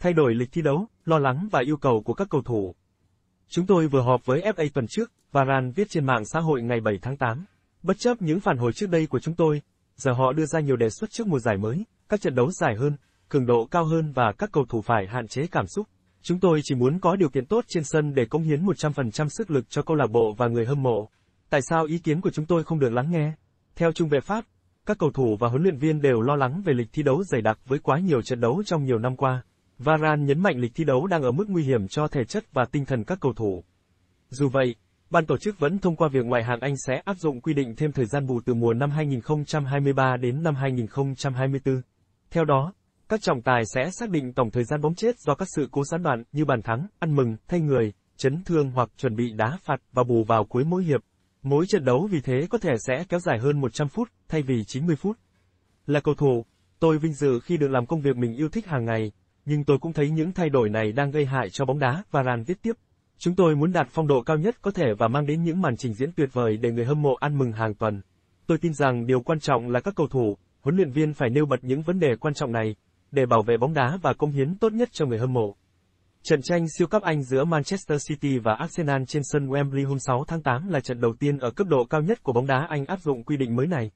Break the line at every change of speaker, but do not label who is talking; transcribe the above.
thay đổi lịch thi đấu, lo lắng và yêu cầu của các cầu thủ. Chúng tôi vừa họp với FA tuần trước, Varan viết trên mạng xã hội ngày 7 tháng 8. Bất chấp những phản hồi trước đây của chúng tôi, giờ họ đưa ra nhiều đề xuất trước mùa giải mới, các trận đấu dài hơn, cường độ cao hơn và các cầu thủ phải hạn chế cảm xúc. Chúng tôi chỉ muốn có điều kiện tốt trên sân để cống hiến 100% sức lực cho câu lạc bộ và người hâm mộ. Tại sao ý kiến của chúng tôi không được lắng nghe? Theo trung vệ Pháp, các cầu thủ và huấn luyện viên đều lo lắng về lịch thi đấu dày đặc với quá nhiều trận đấu trong nhiều năm qua. Varan nhấn mạnh lịch thi đấu đang ở mức nguy hiểm cho thể chất và tinh thần các cầu thủ. Dù vậy, ban tổ chức vẫn thông qua việc ngoại hạng Anh sẽ áp dụng quy định thêm thời gian bù từ mùa năm 2023 đến năm 2024. Theo đó, các trọng tài sẽ xác định tổng thời gian bóng chết do các sự cố gián đoạn như bàn thắng, ăn mừng, thay người, chấn thương hoặc chuẩn bị đá phạt và bù vào cuối mỗi hiệp. Mỗi trận đấu vì thế có thể sẽ kéo dài hơn 100 phút thay vì 90 phút. Là cầu thủ, tôi vinh dự khi được làm công việc mình yêu thích hàng ngày, nhưng tôi cũng thấy những thay đổi này đang gây hại cho bóng đá, và ràn viết tiếp. Chúng tôi muốn đạt phong độ cao nhất có thể và mang đến những màn trình diễn tuyệt vời để người hâm mộ ăn mừng hàng tuần. Tôi tin rằng điều quan trọng là các cầu thủ, huấn luyện viên phải nêu bật những vấn đề quan trọng này, để bảo vệ bóng đá và công hiến tốt nhất cho người hâm mộ. Trận tranh siêu cấp Anh giữa Manchester City và Arsenal trên sân Wembley hôm 6 tháng 8 là trận đầu tiên ở cấp độ cao nhất của bóng đá Anh áp dụng quy định mới này.